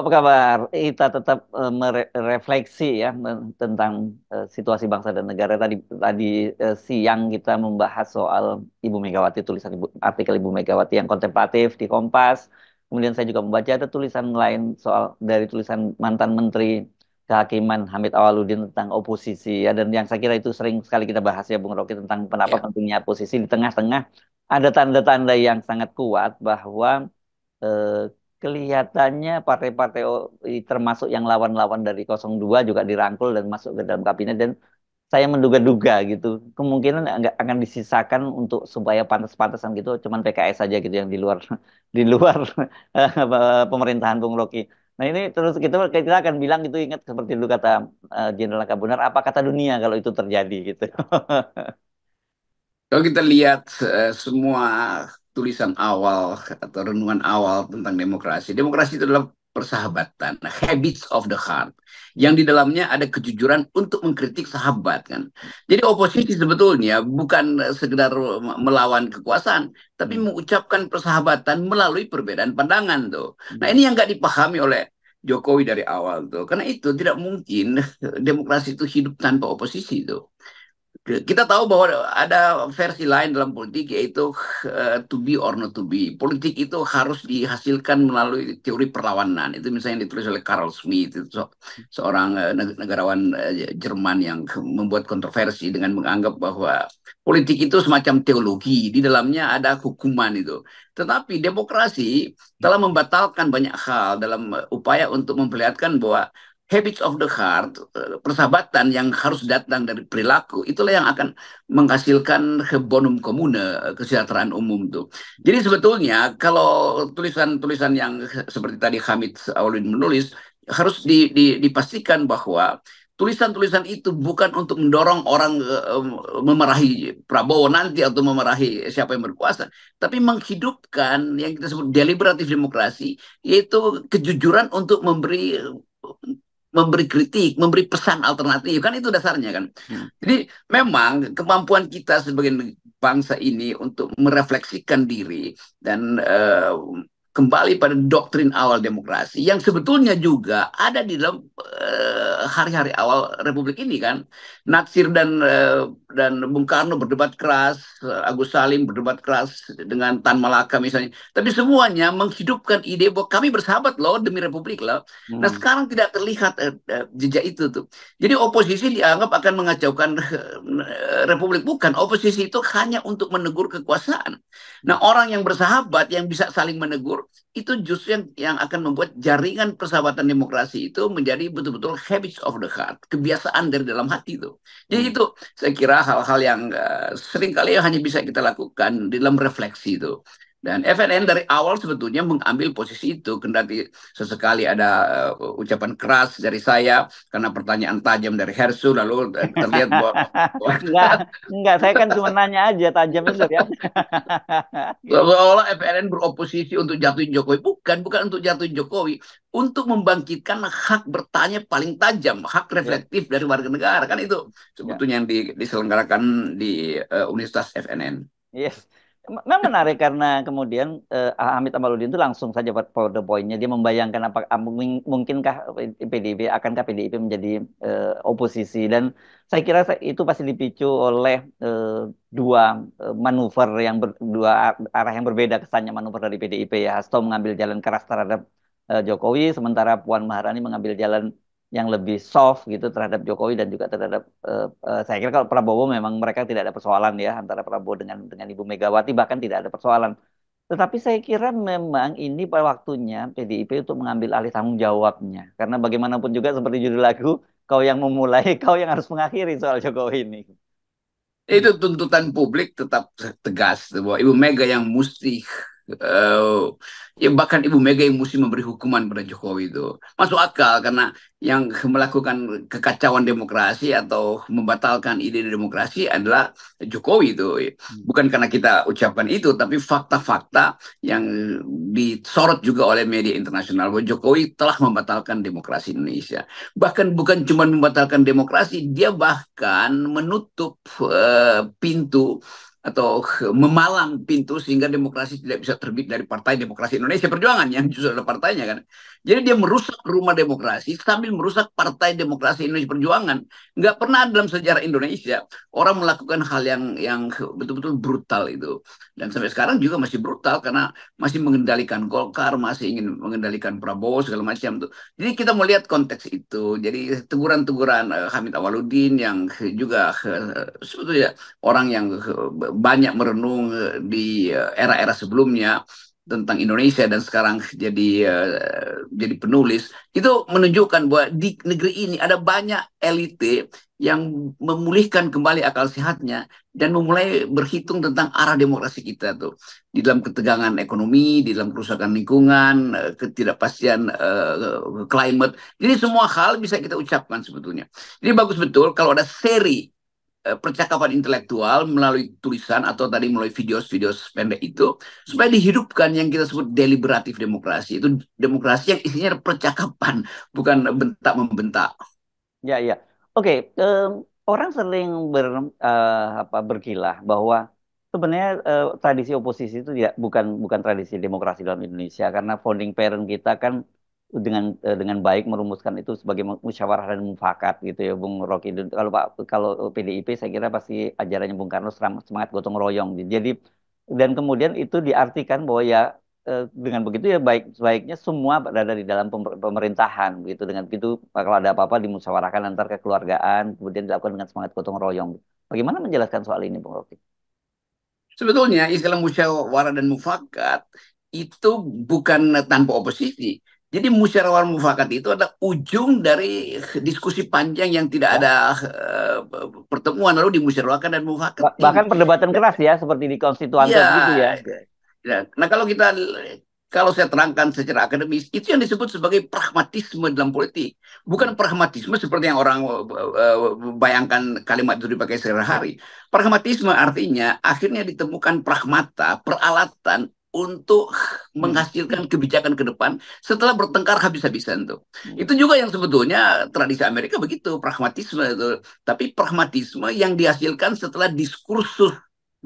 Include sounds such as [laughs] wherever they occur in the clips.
apa kabar? Kita tetap uh, eh, merefleksi ya tentang uh, situasi bangsa dan negara. Tadi tadi uh, siang kita membahas soal Ibu Megawati tulisan Ibu, artikel Ibu Megawati yang kontemplatif di Kompas. Kemudian saya juga membaca ada tulisan lain soal dari tulisan mantan Menteri Kehakiman Hamid Awaludin tentang oposisi ya dan yang saya kira itu sering sekali kita bahas ya Bung Rocky tentang kenapa yeah. pentingnya oposisi di tengah-tengah ada tanda-tanda yang sangat kuat bahwa kelihatannya partai-partai termasuk yang lawan-lawan dari 02 juga dirangkul dan masuk ke dalam kabinet dan saya menduga-duga gitu kemungkinan nggak akan disisakan untuk supaya pantas-pantasan gitu cuman PKS saja gitu yang di luar [laughs] di luar [laughs] pemerintahan Bung Rocky. Nah ini terus kita kita akan bilang gitu ingat seperti dulu kata eh, Jenderal uh, Kabunar apa kata dunia kalau itu terjadi gitu. [laughs] Kalau kita lihat eh, semua tulisan awal atau renungan awal tentang demokrasi. Demokrasi itu adalah persahabatan, habits of the heart, yang di dalamnya ada kejujuran untuk mengkritik sahabat kan. Jadi oposisi sebetulnya bukan sekedar melawan kekuasaan, tapi hmm. mengucapkan persahabatan melalui perbedaan pandangan tuh. Nah ini yang nggak dipahami oleh Jokowi dari awal tuh, karena itu tidak mungkin demokrasi itu hidup tanpa oposisi tuh. Kita tahu bahwa ada versi lain dalam politik yaitu uh, to be or not to be. Politik itu harus dihasilkan melalui teori perlawanan. Itu misalnya ditulis oleh Carl Smith, itu se seorang uh, negarawan uh, Jerman yang membuat kontroversi dengan menganggap bahwa politik itu semacam teologi. Di dalamnya ada hukuman itu. Tetapi demokrasi telah membatalkan banyak hal dalam upaya untuk memperlihatkan bahwa habits of the heart, eh, persahabatan yang harus datang dari perilaku, itulah yang akan menghasilkan kebonum komune, eh, kesejahteraan umum tuh. Jadi sebetulnya kalau tulisan-tulisan yang seperti tadi Hamid Awaludin menulis, harus di, di, dipastikan bahwa tulisan-tulisan itu bukan untuk mendorong orang memarahi eh, memerahi Prabowo nanti atau memerahi siapa yang berkuasa, tapi menghidupkan yang kita sebut deliberatif demokrasi, yaitu kejujuran untuk memberi memberi kritik, memberi pesan alternatif kan itu dasarnya kan. Hmm. Jadi memang kemampuan kita sebagai bangsa ini untuk merefleksikan diri dan uh, kembali pada doktrin awal demokrasi yang sebetulnya juga ada di dalam eh, hari-hari uh, awal Republik ini kan Naksir dan uh, dan Bung Karno berdebat keras eh, Agus Salim berdebat keras dengan Tan Malaka misalnya tapi semuanya menghidupkan ide bahwa kami bersahabat loh demi Republik loh nah, hmm. nah sekarang tidak terlihat uh, uh, jejak itu tuh jadi oposisi dianggap akan mengacaukan uh, Republik bukan oposisi itu hanya untuk menegur kekuasaan nah orang yang bersahabat yang bisa saling menegur itu justru yang, yang akan membuat jaringan persahabatan demokrasi itu menjadi betul-betul habits of the heart, kebiasaan dari dalam hati itu. Jadi hmm. itu saya kira hal-hal yang uh, seringkali hanya bisa kita lakukan dalam refleksi itu. Dan FNN dari awal sebetulnya mengambil posisi itu, kendati sesekali ada uh, ucapan keras dari saya karena pertanyaan tajam dari Hersu lalu terlihat bahwa [laughs] enggak, enggak, saya kan cuma nanya aja tajam itu ya. Seolah-olah FNN beroposisi untuk jatuhin Jokowi, bukan bukan untuk jatuhin Jokowi, untuk membangkitkan hak bertanya paling tajam, hak ya. reflektif ya. dari warga negara kan itu ya. sebetulnya ya. yang diselenggarakan di uh, Universitas FNN. Yes memang menarik karena kemudian uh, eh, Hamid Amaluddin itu langsung saja buat for the point-nya. dia membayangkan apa mungkinkah PDIP akankah PDIP menjadi uh, oposisi dan saya kira itu pasti dipicu oleh uh, dua manuver yang ber, dua arah yang berbeda kesannya manuver dari PDIP ya Hasto mengambil jalan keras terhadap uh, Jokowi sementara Puan Maharani mengambil jalan yang lebih soft gitu terhadap Jokowi dan juga terhadap uh, uh, saya kira kalau Prabowo memang mereka tidak ada persoalan ya antara Prabowo dengan dengan Ibu Megawati bahkan tidak ada persoalan. Tetapi saya kira memang ini pada waktunya PDIP untuk mengambil alih tanggung jawabnya karena bagaimanapun juga seperti judul lagu kau yang memulai [laughs] kau yang harus mengakhiri soal Jokowi ini. Itu tuntutan publik tetap tegas bahwa Ibu Mega yang mesti uh, ya bahkan Ibu Mega yang mesti memberi hukuman pada Jokowi itu masuk akal karena yang melakukan kekacauan demokrasi atau membatalkan ide demokrasi adalah Jokowi itu hmm. bukan karena kita ucapkan itu tapi fakta-fakta yang disorot juga oleh media internasional bahwa Jokowi telah membatalkan demokrasi Indonesia bahkan bukan cuma membatalkan demokrasi dia bahkan menutup uh, pintu atau memalang pintu sehingga demokrasi tidak bisa terbit dari Partai Demokrasi Indonesia Perjuangan yang justru ada partainya kan. Jadi dia merusak rumah demokrasi sambil merusak Partai Demokrasi Indonesia Perjuangan. Nggak pernah dalam sejarah Indonesia orang melakukan hal yang yang betul-betul brutal itu. Dan sampai sekarang juga masih brutal karena masih mengendalikan Golkar, masih ingin mengendalikan Prabowo segala macam tuh. Jadi kita mau lihat konteks itu. Jadi teguran-teguran eh, Hamid Awaludin yang juga eh, sebetulnya orang yang eh, banyak merenung eh, di eh, era-era sebelumnya tentang Indonesia dan sekarang jadi uh, jadi penulis itu menunjukkan bahwa di negeri ini ada banyak elite yang memulihkan kembali akal sehatnya dan memulai berhitung tentang arah demokrasi kita tuh di dalam ketegangan ekonomi, di dalam kerusakan lingkungan, ketidakpastian uh, climate. Jadi semua hal bisa kita ucapkan sebetulnya. Jadi bagus betul kalau ada seri Eh, percakapan intelektual melalui tulisan atau tadi melalui video-video pendek itu supaya dihidupkan yang kita sebut deliberatif demokrasi itu demokrasi yang isinya percakapan bukan bentak membentak. Ya ya, oke. Okay. Um, orang sering ber uh, apa berkilah bahwa sebenarnya uh, tradisi oposisi itu tidak bukan bukan tradisi demokrasi dalam Indonesia karena founding parent kita kan dengan eh, dengan baik merumuskan itu sebagai musyawarah dan mufakat gitu ya Bung Rocky. Kalau Pak kalau PDIP saya kira pasti ajarannya Bung Karno semangat gotong royong. Jadi dan kemudian itu diartikan bahwa ya eh, dengan begitu ya baik sebaiknya semua berada di dalam pemerintahan gitu dengan begitu kalau ada apa-apa dimusyawarahkan antar kekeluargaan kemudian dilakukan dengan semangat gotong royong. Bagaimana menjelaskan soal ini Bung Rocky? Sebetulnya istilah musyawarah dan mufakat itu bukan tanpa oposisi. Jadi musyawarah mufakat itu adalah ujung dari diskusi panjang yang tidak ada uh, pertemuan lalu dimusyawarahkan dan mufakat. Bahkan perdebatan keras ya seperti di konstituante iya. ya, gitu ya. ya. Nah kalau kita kalau saya terangkan secara akademis itu yang disebut sebagai pragmatisme dalam politik, bukan pragmatisme seperti yang orang uh, bayangkan kalimat itu dipakai sehari-hari. Pragmatisme artinya akhirnya ditemukan pragmata, peralatan untuk hmm. menghasilkan kebijakan ke depan setelah bertengkar habis-habisan tuh. Hmm. Itu juga yang sebetulnya tradisi Amerika begitu, pragmatisme itu. Tapi pragmatisme yang dihasilkan setelah diskursus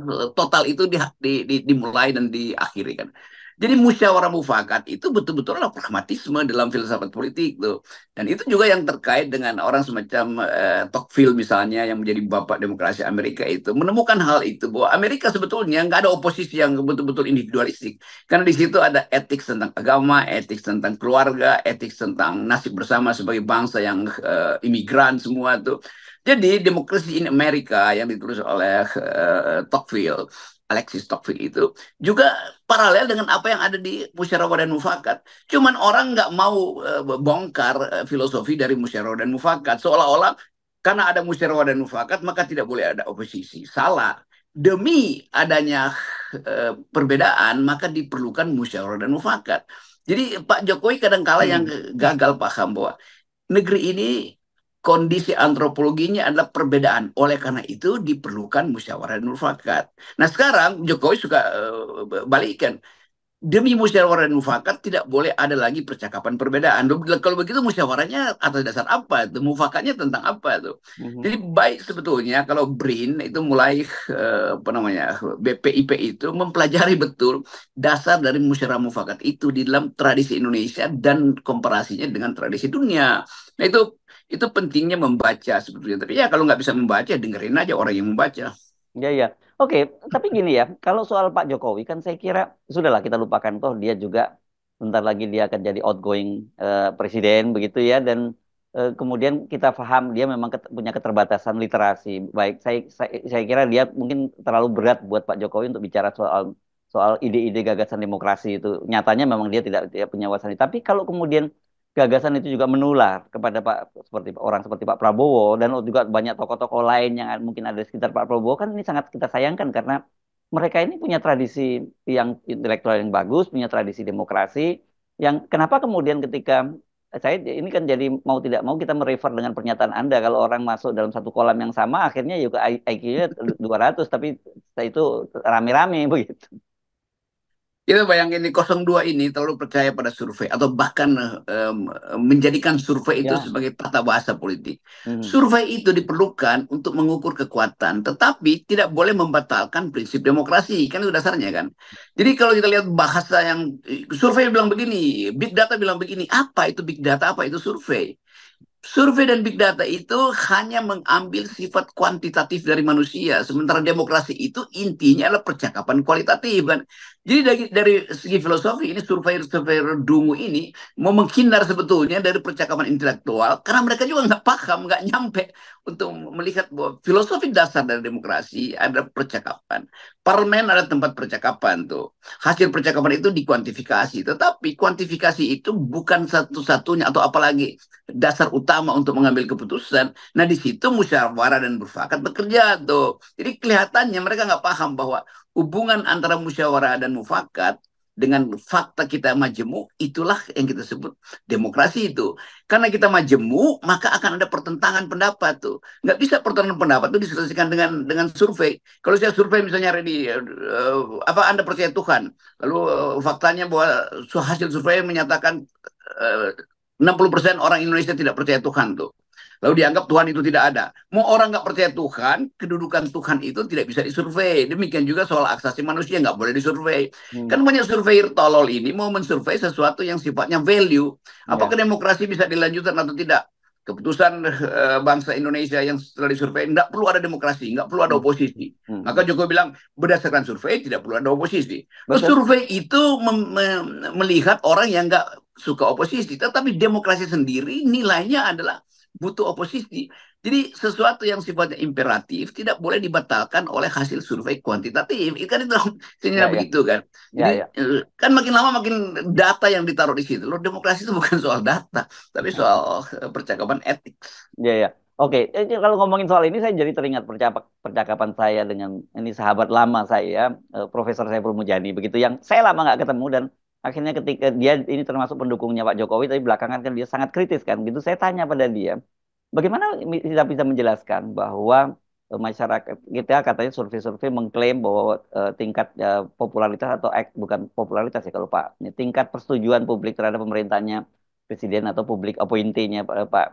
eh, total itu di, di, di, dimulai dan diakhiri kan. Jadi musyawarah mufakat itu betul-betul adalah pragmatisme dalam filsafat politik tuh. Dan itu juga yang terkait dengan orang semacam eh, Tocqueville misalnya yang menjadi bapak demokrasi Amerika itu menemukan hal itu bahwa Amerika sebetulnya nggak ada oposisi yang betul-betul individualistik. Karena di situ ada etik tentang agama, etik tentang keluarga, etik tentang nasib bersama sebagai bangsa yang eh, imigran semua tuh. Jadi demokrasi in Amerika yang ditulis oleh uh, Tocqueville Alexis Topik itu juga paralel dengan apa yang ada di musyawarah dan mufakat. Cuman orang nggak mau e, bongkar e, filosofi dari musyawarah dan mufakat seolah-olah karena ada musyawarah dan mufakat maka tidak boleh ada oposisi. Salah. Demi adanya e, perbedaan maka diperlukan musyawarah dan mufakat. Jadi Pak Jokowi kadangkala hmm. yang gagal paham bahwa negeri ini kondisi antropologinya adalah perbedaan. Oleh karena itu diperlukan musyawarah mufakat. Nah sekarang Jokowi suka uh, balikan. Demi musyawarah mufakat tidak boleh ada lagi percakapan perbedaan. Kalau begitu musyawarahnya atas dasar apa? Itu mufakatnya tentang apa Itu? Mm-hmm. Jadi baik sebetulnya kalau BRIN itu mulai uh, apa namanya BPIP itu mempelajari betul dasar dari musyawarah mufakat itu di dalam tradisi Indonesia dan komparasinya dengan tradisi dunia. Nah itu itu pentingnya membaca sebetulnya tapi ya kalau nggak bisa membaca ya dengerin aja orang yang membaca Iya iya, oke tapi gini ya kalau soal Pak Jokowi kan saya kira sudahlah kita lupakan toh dia juga bentar lagi dia akan jadi outgoing uh, presiden begitu ya dan uh, kemudian kita paham dia memang ket punya keterbatasan literasi baik saya, saya saya kira dia mungkin terlalu berat buat Pak Jokowi untuk bicara soal soal ide-ide gagasan demokrasi itu nyatanya memang dia tidak, tidak punya wawasan tapi kalau kemudian gagasan itu juga menular kepada Pak seperti orang seperti Pak Prabowo dan juga banyak tokoh-tokoh lain yang mungkin ada di sekitar Pak Prabowo kan ini sangat kita sayangkan karena mereka ini punya tradisi yang intelektual yang bagus, punya tradisi demokrasi yang kenapa kemudian ketika eh, saya ini kan jadi mau tidak mau kita merefer dengan pernyataan Anda kalau orang masuk dalam satu kolam yang sama akhirnya juga IQ-nya 200 [laughs] tapi itu rame-rame [laughs] begitu. Kita bayangin di 02 ini terlalu percaya pada survei atau bahkan um, menjadikan survei itu ya. sebagai tata bahasa politik. Hmm. Survei itu diperlukan untuk mengukur kekuatan, tetapi tidak boleh membatalkan prinsip demokrasi, kan itu dasarnya kan. Jadi kalau kita lihat bahasa yang survei bilang begini, big data bilang begini, apa itu big data, apa itu survei? Survei dan big data itu hanya mengambil sifat kuantitatif dari manusia, sementara demokrasi itu intinya adalah percakapan kualitatif kan. Jadi dari, dari segi filosofi ini survei-survei dungu ini mau menghindar sebetulnya dari percakapan intelektual karena mereka juga nggak paham, nggak nyampe untuk melihat bahwa filosofi dasar dari demokrasi ada percakapan. Parlemen ada tempat percakapan tuh. Hasil percakapan itu dikuantifikasi, tetapi kuantifikasi itu bukan satu-satunya atau apalagi dasar utama untuk mengambil keputusan. Nah di situ musyawarah dan berfakat bekerja tuh. Jadi kelihatannya mereka nggak paham bahwa hubungan antara musyawarah dan mufakat dengan fakta kita majemuk itulah yang kita sebut demokrasi itu karena kita majemuk maka akan ada pertentangan pendapat tuh nggak bisa pertentangan pendapat itu diselesaikan dengan dengan survei kalau saya survei misalnya ready uh, eh, apa anda percaya Tuhan lalu uh, faktanya bahwa hasil survei menyatakan eh, uh, 60% orang Indonesia tidak percaya Tuhan tuh Lalu dianggap Tuhan itu tidak ada. Mau orang nggak percaya Tuhan, kedudukan Tuhan itu tidak bisa disurvei. Demikian juga soal aksasi manusia nggak boleh disurvei. Hmm. Kan banyak surveyor tolol ini mau mensurvei sesuatu yang sifatnya value. Apakah yeah. demokrasi bisa dilanjutkan atau tidak? keputusan uh, bangsa Indonesia yang setelah disurvei nggak perlu ada demokrasi, nggak perlu ada hmm. oposisi. Hmm. Maka Jokowi bilang berdasarkan survei tidak perlu ada oposisi. Nah, Survei itu melihat orang yang nggak suka oposisi, tetapi demokrasi sendiri nilainya adalah butuh oposisi. Jadi sesuatu yang sifatnya imperatif tidak boleh dibatalkan oleh hasil survei kuantitatif. Itu kan itu sebenarnya ya, ya, begitu kan. ya. kan. Jadi ya, ya. kan makin lama makin data yang ditaruh di situ. Loh demokrasi itu bukan soal data, tapi soal eh, percakapan etik. Iya ya. Oke, okay. Eh, ya, kalau ngomongin soal ini saya jadi teringat percakapan saya dengan ini sahabat lama saya, Profesor Saiful Mujani begitu yang saya lama nggak ketemu dan akhirnya ketika dia ini termasuk pendukungnya Pak Jokowi tapi belakangan kan dia sangat kritis kan gitu saya tanya pada dia bagaimana kita bisa menjelaskan bahwa e, masyarakat kita katanya survei-survei mengklaim bahwa uh, tingkat uh, popularitas atau eh, bukan popularitas ya kalau Pak ini tingkat persetujuan publik terhadap pemerintahnya presiden atau publik appointee-nya Pak Pak,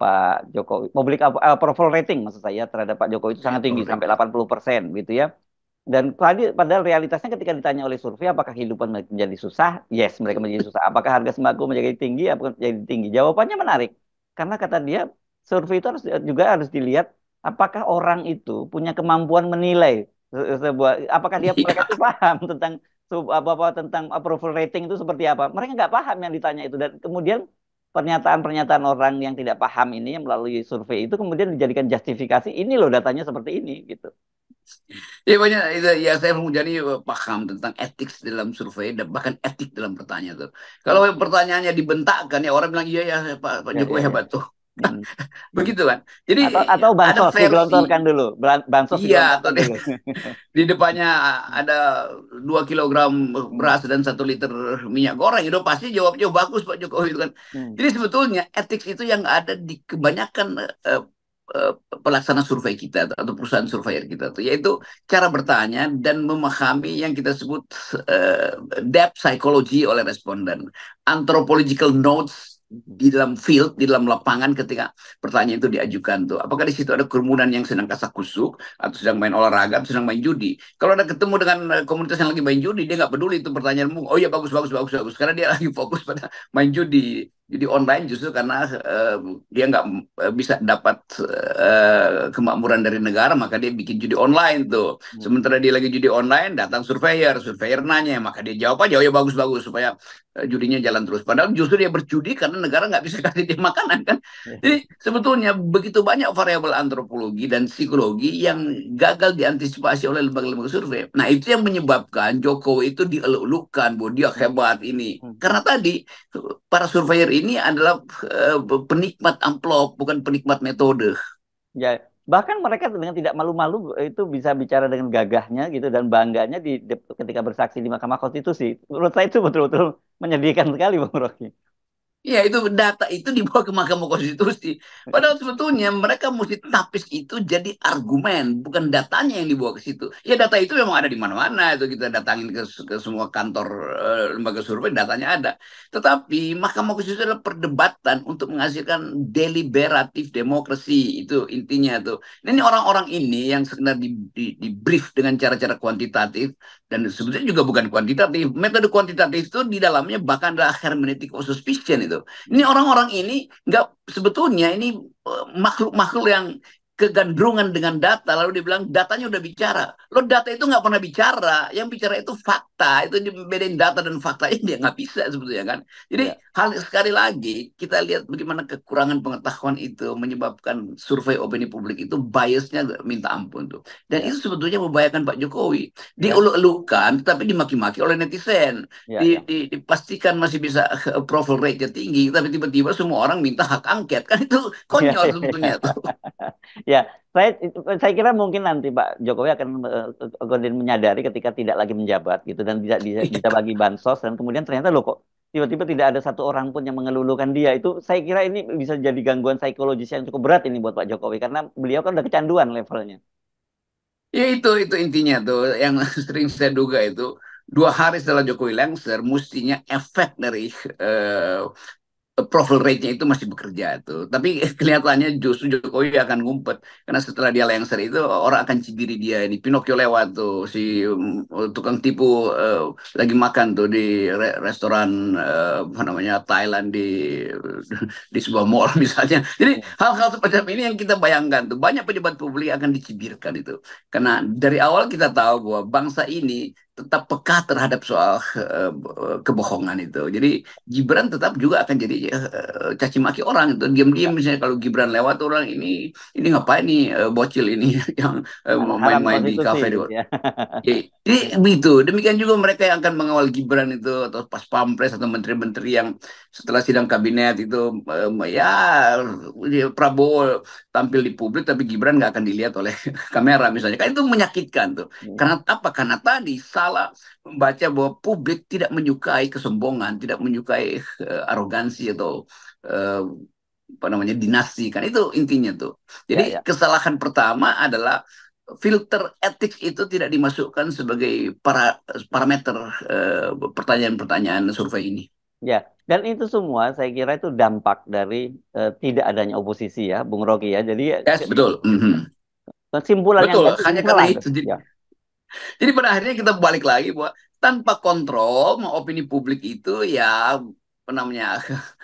Pak Jokowi publik approval rating maksud saya terhadap Pak Jokowi itu sangat tinggi sampai 80 persen gitu ya dan padahal realitasnya ketika ditanya oleh survei apakah kehidupan mereka menjadi susah? Yes, mereka menjadi susah. Apakah harga sembako menjadi tinggi? Apakah menjadi tinggi? Jawabannya menarik. Karena kata dia, survei itu harus juga harus dilihat apakah orang itu punya kemampuan menilai sebuah apakah dia iya. mereka itu paham tentang apa, apa tentang approval rating itu seperti apa? Mereka nggak paham yang ditanya itu dan kemudian pernyataan-pernyataan orang yang tidak paham ini yang melalui survei itu kemudian dijadikan justifikasi ini loh datanya seperti ini gitu. Ya banyak itu ya saya menjadi eh, paham tentang etik dalam survei dan bahkan etik dalam pertanyaan tuh. Kalau hmm. pertanyaannya dibentakkan ya orang bilang iya ya Pak, Pak ya, Jokowi ya, hebat tuh. Hmm. [laughs] Begitu kan. Jadi atau, atau bansos digelontorkan dulu. Bansos Iya, atau di, [laughs] di depannya ada 2 kilogram beras dan 1 liter minyak goreng itu pasti jawabnya bagus Pak Jokowi itu kan. Hmm. Jadi sebetulnya etik itu yang ada di kebanyakan uh, Eh, pelaksana survei kita atau perusahaan surveyor kita tuh yaitu cara bertanya dan memahami yang kita sebut uh, depth psychology oleh responden anthropological notes di dalam field di dalam lapangan ketika pertanyaan itu diajukan tuh apakah di situ ada kerumunan yang sedang kasak kusuk atau sedang main olahraga atau sedang main judi kalau ada ketemu dengan eh, komunitas yang lagi main judi dia nggak peduli itu pertanyaanmu oh ya bagus bagus bagus bagus karena dia [laughs] lagi fokus pada main judi jadi online justru karena uh, dia nggak eh, bisa dapat uh, kemakmuran dari negara maka dia bikin judi online tuh hmm. sementara dia lagi judi online datang surveyor surveyor nanya maka dia jawab aja oh ya bagus-bagus supaya Eh, judinya jalan terus. Padahal justru dia berjudi karena negara nggak bisa [laughs] kasih dia makanan kan. Iya. Jadi sebetulnya begitu banyak variabel antropologi dan psikologi yang gagal diantisipasi oleh lembaga-lembaga survei. Nah itu yang menyebabkan Jokowi itu dielulukan bahwa dia hebat ini. Hmm. Karena tadi para surveyor ini adalah eh, penikmat amplop bukan penikmat metode. Ya, bahkan mereka dengan tidak malu-malu eh, itu bisa bicara dengan gagahnya gitu dan bangganya di, di ketika bersaksi di Mahkamah Konstitusi. Menurut saya itu betul-betul menyedihkan sekali bang Rocky. Ya itu data itu dibawa ke Mahkamah Konstitusi. Padahal sebetulnya mereka mesti tapis itu jadi argumen, bukan datanya yang dibawa ke situ. Ya data itu memang ada di mana-mana, itu kita datangin ke, ke semua kantor uh, lembaga survei datanya ada. Tetapi Mahkamah Konstitusi adalah perdebatan untuk menghasilkan deliberatif demokrasi itu intinya tuh. Ini orang-orang ini yang sebenarnya di, di, di brief dengan cara-cara kuantitatif, dan sebetulnya juga bukan kuantitatif. Metode kuantitatif itu di dalamnya bahkan ada hermeneutik of suspicion itu. Ini orang-orang ini nggak sebetulnya ini eh, makhluk-makhluk yang kegandrungan dengan data lalu dibilang datanya udah bicara lo data itu nggak pernah bicara yang bicara itu fakta itu dibedain data dan fakta [laughs] ini dia nggak bisa sebetulnya kan jadi ya. hal sekali lagi kita lihat bagaimana kekurangan pengetahuan itu menyebabkan survei opini publik itu biasnya minta ampun tuh dan ya. itu sebetulnya membahayakan Pak Jokowi ya. dieluk-elukan tapi dimaki-maki oleh netizen ya, di, ya. Di, dipastikan masih bisa approval rate tinggi tapi tiba-tiba semua orang minta hak angket kan itu konyol ya, ya. sebetulnya tuh [laughs] ya, saya saya kira mungkin nanti Pak Jokowi akan eh, kemudian uh, menyadari ketika tidak lagi menjabat gitu dan tidak bisa, iya. bisa bagi bansos dan kemudian ternyata loh kok tiba-tiba tidak ada satu orang pun yang mengelulukan dia itu saya kira ini bisa jadi gangguan psikologis yang cukup berat ini buat Pak Jokowi karena beliau kan udah kecanduan levelnya. Ya itu itu intinya tuh yang [laughs] sering saya duga itu dua hari setelah Jokowi lengser mestinya efek dari uh, approval rate-nya itu masih bekerja tuh. Tapi [laughs] kelihatannya justru Jokowi akan ngumpet karena setelah dia lengser itu orang akan cidiri dia ini Pinocchio lewat tuh si eh, tukang tipu uh, lagi makan tuh di re restoran uh, apa namanya Thailand di [laughs] di sebuah mall [laughs] misalnya. Jadi hmm. hal-hal seperti ini yang kita bayangkan tuh banyak pejabat publik akan dicibirkan itu. Karena dari awal kita tahu bahwa bangsa ini tetap peka terhadap soal uh, kebohongan itu. Jadi Gibran tetap juga akan jadi uh, caci maki orang itu. Diam-diam iya. misalnya kalau Gibran lewat orang ini ini ngapain nih uh, bocil ini [laughs] yang uh, main-main di kafe itu. Ya. Jadi begitu. Demikian juga mereka yang akan mengawal Gibran itu atau pas pampres atau menteri-menteri yang setelah sidang kabinet itu um, ya Prabowo tampil di publik tapi Gibran nggak akan dilihat oleh [laughs] kamera misalnya. Kan itu menyakitkan tuh. Iya. Karena apa? Karena tadi salah membaca bahwa publik tidak menyukai kesombongan, tidak menyukai uh, arogansi atau uh, apa namanya dinasti kan itu intinya tuh. Jadi ya, ya. kesalahan pertama adalah filter etik itu tidak dimasukkan sebagai para parameter eh, pertanyaan-pertanyaan uh, survei ini. Ya, dan itu semua saya kira itu dampak dari uh, tidak adanya oposisi ya, Bung Rocky ya. Jadi yes, betul. Mm -hmm. Kesimpulannya betul, hanya karena itu. ya. Jadi pada akhirnya kita balik lagi bahwa tanpa kontrol opini publik itu ya apa namanya [laughs]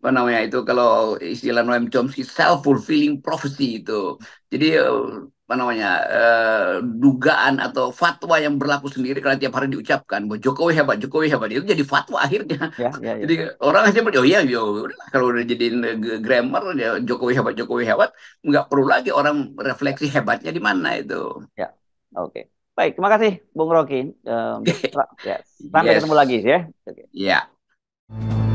apa namanya itu kalau istilah Noam Chomsky self fulfilling prophecy itu. Jadi apa namanya eh, dugaan atau fatwa yang berlaku sendiri karena tiap hari diucapkan bahwa Jokowi hebat Jokowi hebat itu jadi fatwa akhirnya ya, ya, ya. jadi orang aja oh iya yo ya kalau udah jadi grammar ya Jokowi hebat Jokowi hebat nggak perlu lagi orang refleksi hebatnya di mana itu ya oke okay. Baik, terima kasih Bung Rocky. Um, [laughs] ya, Sampai yes. ketemu lagi ya. Okay. Iya. Yeah.